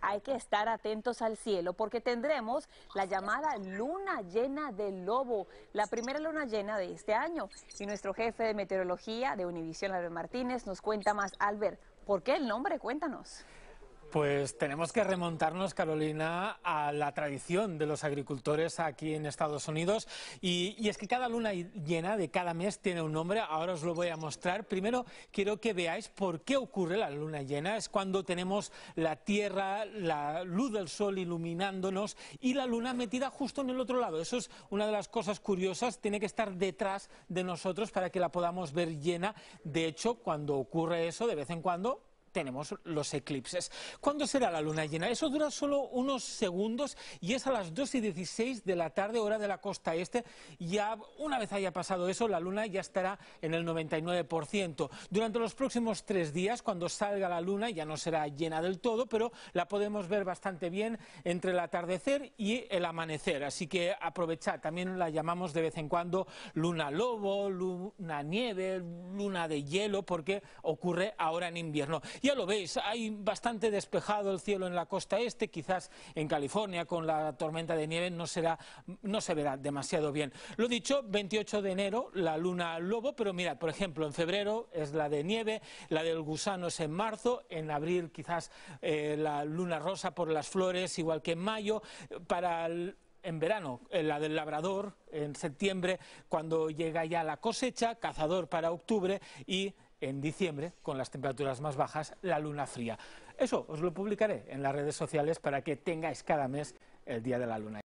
hay que estar atentos al cielo porque tendremos la llamada luna llena del lobo, la primera luna llena de este año. Y nuestro jefe de meteorología de Univisión, Albert Martínez, nos cuenta más. Albert, ¿por qué el nombre? Cuéntanos. Pues tenemos que remontarnos, Carolina, a la tradición de los agricultores aquí en Estados Unidos. Y, es que cada luna llena de cada mes tiene un nombre. Ahora os lo voy a mostrar. Primero quiero que veáis por qué ocurre la luna llena. Es cuando tenemos la Tierra, la luz del sol iluminándonos y la luna metida justo en el otro lado. Eso es una de las cosas curiosas. Tiene que estar detrás de nosotros para que la podamos ver llena. De hecho, cuando ocurre eso, de vez en cuando tenemos los eclipses. ¿Cuándo será la luna llena? Eso dura solo unos segundos y es a las 2 y 16 de la tarde, hora de la costa este. Ya una vez haya pasado eso, la luna ya estará en el 99%. Durante los próximos tres días, cuando salga la luna, ya no será llena del todo, pero la podemos ver bastante bien entre el atardecer y el amanecer. Así que aprovechad. También la llamamos de vez en cuando luna lobo, luna nieve, luna de hielo, porque ocurre ahora en invierno. Ya lo veis, hay bastante despejado el cielo en la costa este, quizás en California con la tormenta de nieve no, será, no se verá demasiado bien. Lo dicho, 28 de enero, la luna lobo, pero mirad, por ejemplo, en febrero es la de nieve, la del gusano es en marzo, en abril quizás eh, la luna rosa por las flores, igual que en mayo, para en verano, eh, la del labrador en septiembre, cuando llega ya la cosecha, cazador para octubre y en diciembre, con las temperaturas más bajas, la luna fría. Eso os lo publicaré en las redes sociales para que tengáis cada mes el Día de la Luna.